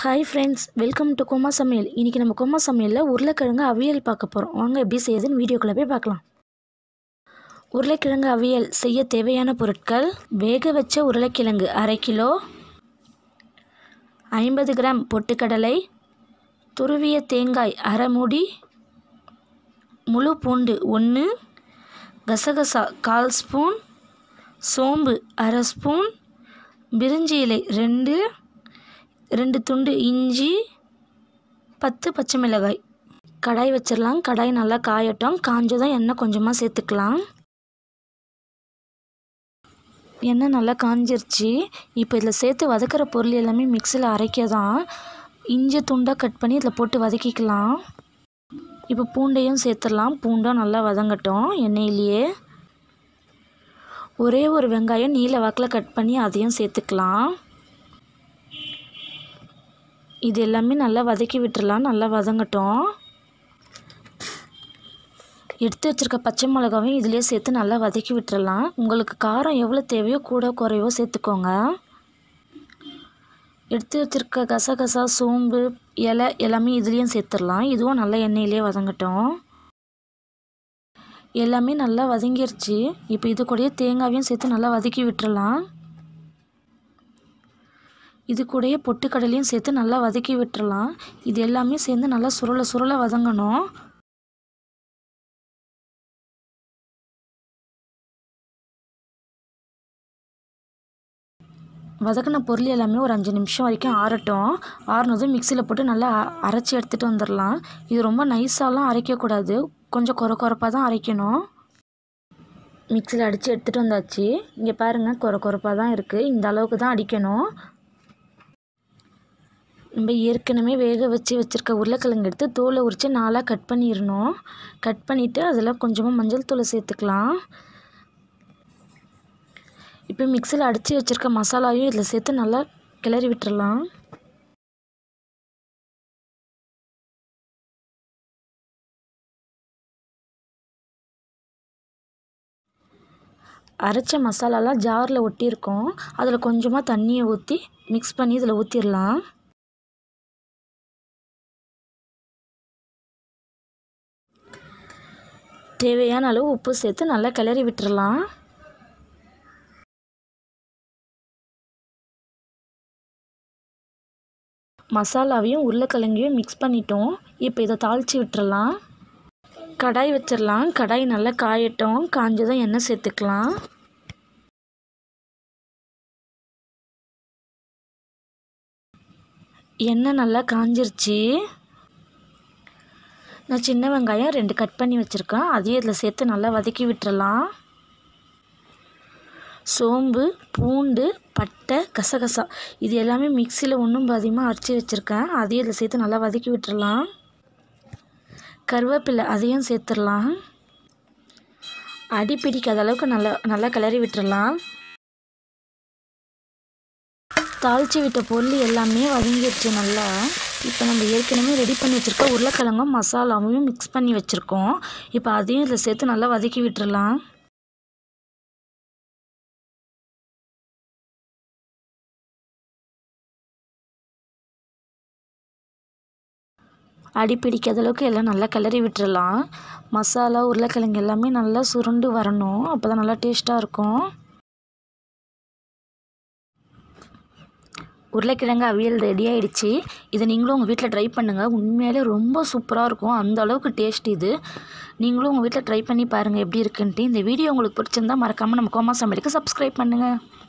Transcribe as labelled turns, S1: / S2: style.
S1: hi friends welcome to கும்மா சமையல் இன்றைக்கி நம்ம கும்மா சமையலில் உருளைக்கிழங்கு அவியல் பார்க்க போகிறோம் வாங்க எப்படி செய்யுதுன்னு வீடியோக்குள்ளே போய் பார்க்கலாம் உருளைக்கிழங்கு அவியல் செய்ய தேவையான பொருட்கள் வேக வச்ச உருளைக்கிழங்கு அரை கிலோ ஐம்பது கிராம் பொட்டுக்கடலை துருவிய தேங்காய் அரை மூடி முழு பூண்டு ஒன்று கசகசா கால் ஸ்பூன் சோம்பு அரை ஸ்பூன் பிரிஞ்சி இலை ரெண்டு ரெண்டு துண்டு இஞ்சி பத்து பச்சை மிளகாய் கடாய் வச்சிடலாம் கடாய் நல்லா காயட்டும் காஞ்சதும் எண்ணெய் கொஞ்சமாக சேர்த்துக்கலாம் எண்ணெய் நல்லா காஞ்சிருச்சு இப்போ இதில் சேர்த்து வதக்கிற பொருள் எல்லாமே மிக்சியில் அரைக்க தான் இஞ்சி துண்டாக கட் பண்ணி இதில் போட்டு வதக்கிக்கலாம் இப்போ பூண்டையும் சேர்த்துடலாம் பூண்டும் நல்லா வதங்கட்டும் எண்ணெயிலேயே ஒரே ஒரு வெங்காயம் நீல வாக்கில் கட் பண்ணி அதையும் சேர்த்துக்கலாம் இது எல்லாமே நல்லா வதக்கி விட்டுறலாம் நல்லா வதங்கட்டும் எடுத்து வச்சுருக்க பச்சை மிளகாவையும் இதிலே சேர்த்து நல்லா வதக்கி விட்டுறலாம் உங்களுக்கு காரம் எவ்வளோ தேவையோ கூட குறைவோ சேர்த்துக்கோங்க எடுத்து வச்சுருக்க கசகசா சோம்பு இலை எல்லாமே இதுலேயும் சேர்த்துடலாம் இதுவும் நல்லா எண்ணெயிலே வதங்கட்டும் எல்லாமே நல்லா வதங்கிருச்சு இப்போ இது கூடயே தேங்காயும் சேர்த்து நல்லா வதக்கி விட்டுறலாம் இது கூடயே பொட்டுக்கடலையும் சேர்த்து நல்லா வதக்கி விட்டுறலாம் இது எல்லாமே சேர்ந்து நல்லா சுருள சுருள வதங்கணும் வதக்கின பொருள் எல்லாமே ஒரு அஞ்சு நிமிஷம் வரைக்கும் ஆறட்டும் ஆறுனதும் மிக்சியில் போட்டு நல்லா அரைச்சி எடுத்துகிட்டு வந்துடலாம் இது ரொம்ப நைஸாலாம் அரைக்கக்கூடாது கொஞ்சம் குறை குறைப்பாக தான் அரைக்கணும் மிக்சியில் அடித்து எடுத்துகிட்டு வந்தாச்சு இங்கே பாருங்கள் குறை குறைப்பாக தான் இருக்குது இந்த அளவுக்கு தான் அடிக்கணும் நம்ம ஏற்கனவே வேக வச்சு வச்சுருக்க உருளைக்கிழங்கு எடுத்து தோலை உரித்து நாளாக கட் பண்ணிடணும் கட் பண்ணிவிட்டு அதில் கொஞ்சமாக மஞ்சள் தூளை சேர்த்துக்கலாம் இப்போ மிக்சியில் அடித்து வச்சுருக்க மசாலாவையும் இதில் சேர்த்து நல்லா கிளறி விட்டுடலாம்
S2: அரைச்ச மசாலாலாம் ஜாரில் ஒட்டியிருக்கோம் அதில் கொஞ்சமாக தண்ணியை ஊற்றி மிக்ஸ் பண்ணி இதில் ஊற்றிடலாம் தேவையான அளவு உப்பு சேர்த்து நல்லா கிளறி விட்டுடலாம்
S1: மசாலாவையும் உருளைக்கிழங்கையும் மிக்ஸ் பண்ணிட்டோம் இப்போ இதை தாளித்து விட்டுறலாம் கடாய் வச்சிடலாம் கடாய் நல்லா காயட்டும் காஞ்சதும் எண்ணெய் சேர்த்துக்கலாம் எண்ணெய் நல்லா காஞ்சிருச்சு நான் சின்ன வெங்காயம் ரெண்டு கட் பண்ணி வச்சுருக்கேன் அதையும் இதில் சேர்த்து நல்லா வதக்கி விட்டுறலாம் சோம்பு பூண்டு பட்டை கசகசா இது எல்லாமே மிக்சியில் ஒன்றும் பாதியமாக அரைச்சி வச்சுருக்கேன் அதையும் இதில் சேர்த்து நல்லா வதக்கி விட்டுறலாம் கருவேப்பிலை அதையும் சேர்த்துடலாம் அடி பிடிக்காத அளவுக்கு நல்லா நல்லா கிளறி விட்டுறலாம் தாளித்து விட்ட பொருள் எல்லாமே வதங்கிடுச்சு நல்லா இப்போ நம்ம ஏற்கனவே ரெடி பண்ணி வச்சுருக்க உருளைக்கிழங்கும் மசாலாவையும் மிக்ஸ் பண்ணி வச்சுருக்கோம் இப்போ அதையும் இதில் சேர்த்து நல்லா வதக்கி விட்டுடலாம் அடி பிடிக்காத அளவுக்கு எல்லாம் நல்லா கிளறி விட்டுடலாம் மசாலா உருளைக்கிழங்கு எல்லாமே நல்லா சுருண்டு வரணும் அப்போ தான் நல்லா டேஸ்ட்டாக இருக்கும் உருளைக்கிழங்கு அவியல் ரெடி ஆகிடுச்சி இதை நீங்களும் உங்கள் வீட்டில் ட்ரை பண்ணுங்கள் உண்மையிலே ரொம்ப சூப்பராக இருக்கும் அந்த அளவுக்கு டேஸ்ட் இது நீங்களும் உங்கள் வீட்டில் ட்ரை பண்ணி பாருங்கள் எப்படி இருக்குன்ட்டு இந்த வீடியோ உங்களுக்கு பிடிச்சிருந்தால் மறக்காமல் நம்ம கோமா சமையலுக்கு சப்ஸ்கிரைப் பண்ணுங்கள்